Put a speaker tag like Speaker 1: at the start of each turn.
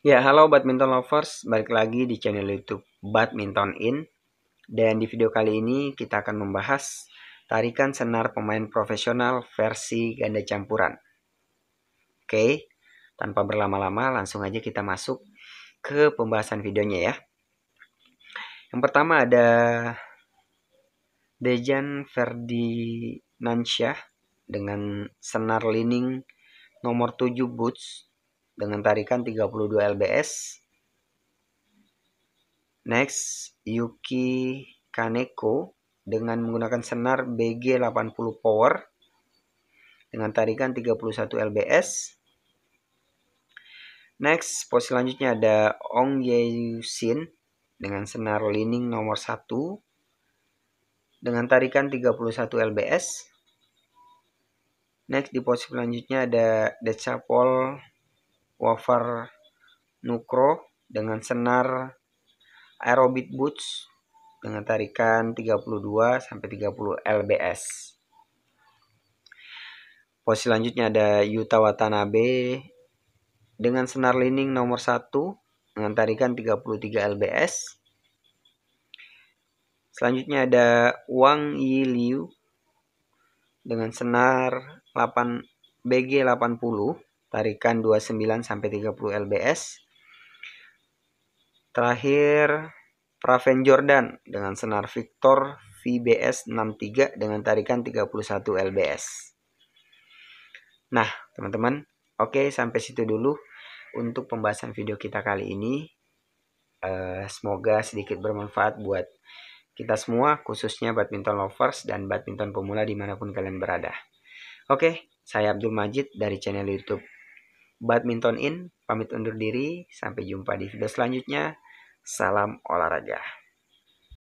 Speaker 1: Ya, halo badminton lovers, balik lagi di channel YouTube Badminton In. Dan di video kali ini kita akan membahas tarikan senar pemain profesional versi ganda campuran. Oke, tanpa berlama-lama langsung aja kita masuk ke pembahasan videonya ya. Yang pertama ada Dejan Ferdinandsyah dengan senar lining nomor 7 boots dengan tarikan 32 lbs. Next, Yuki Kaneko dengan menggunakan senar BG80 Power dengan tarikan 31 lbs. Next, posisi selanjutnya ada Ong ye dengan senar lining nomor 1 dengan tarikan 31 lbs. Next, di posisi selanjutnya ada Decapol wafer Nukro dengan senar aerobit boots dengan tarikan 32 sampai 30 lbs. Posisi selanjutnya ada Yuta Watanabe dengan senar lining nomor 1 dengan tarikan 33 lbs. Selanjutnya ada Wang Yi Liu dengan senar 8 BG 80 tarikan 29 sampai 30 lbs terakhir Praven Jordan dengan senar Victor VBS 63 dengan tarikan 31 lbs nah teman-teman oke sampai situ dulu untuk pembahasan video kita kali ini uh, semoga sedikit bermanfaat buat kita semua, khususnya badminton lovers dan badminton pemula dimanapun kalian berada. Oke, saya Abdul Majid dari channel YouTube Badminton In pamit undur diri. Sampai jumpa di video selanjutnya. Salam olahraga.